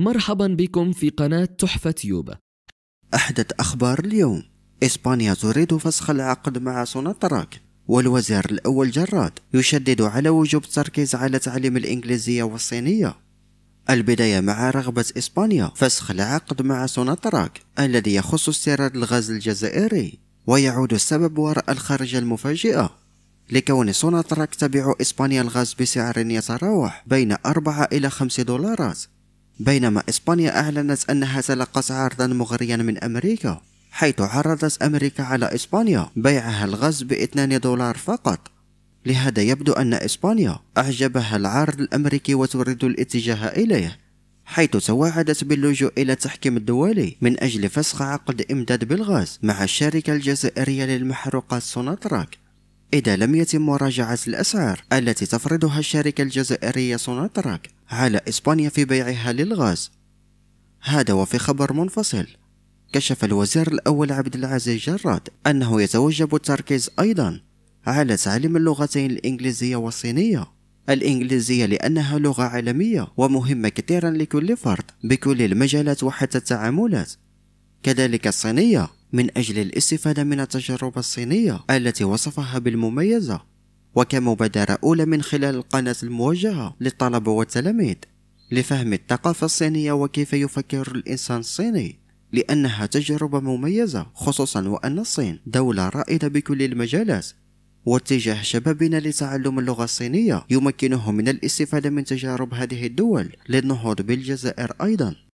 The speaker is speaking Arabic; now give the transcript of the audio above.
مرحبا بكم في قناة تحفة يوبا أحدث أخبار اليوم إسبانيا تريد فسخ العقد مع سوناتراك والوزير الأول جراد يشدد على وجوب التركيز على تعليم الإنجليزية والصينية البداية مع رغبة إسبانيا فسخ العقد مع سوناتراك الذي يخص استيراد الغاز الجزائري ويعود السبب وراء الخرجة المفاجئة لكون سوناتراك تبيع إسبانيا الغاز بسعر يتراوح بين 4 إلى 5 دولارات بينما إسبانيا أعلنت أنها تلقت عرضا مغريا من أمريكا حيث عرضت أمريكا على إسبانيا بيعها الغاز باثنان دولار فقط لهذا يبدو أن إسبانيا أعجبها العرض الأمريكي وتريد الاتجاه إليه حيث توعدت باللجوء إلى التحكيم الدولي من أجل فسخ عقد إمداد بالغاز مع الشركة الجزائرية للمحروقات سوناتراك إذا لم يتم مراجعة الأسعار التي تفرضها الشركة الجزائرية سوناتراك على إسبانيا في بيعها للغاز هذا وفي خبر منفصل كشف الوزير الأول عبد العزيز جراد أنه يتوجب التركيز أيضا على تعليم اللغتين الإنجليزية والصينية الإنجليزية لأنها لغة عالمية ومهمة كثيرا لكل فرد بكل المجالات وحتى التعاملات كذلك الصينية من أجل الاستفادة من التجربة الصينية التي وصفها بالمميزة وكمبادرة أولى من خلال القناة الموجهة للطلبة والتلاميذ لفهم الثقافة الصينية وكيف يفكر الإنسان الصيني لأنها تجربة مميزة خصوصا وأن الصين دولة رائدة بكل المجالات واتجاه شبابنا لتعلم اللغة الصينية يمكنهم من الاستفادة من تجارب هذه الدول للنهوض بالجزائر أيضا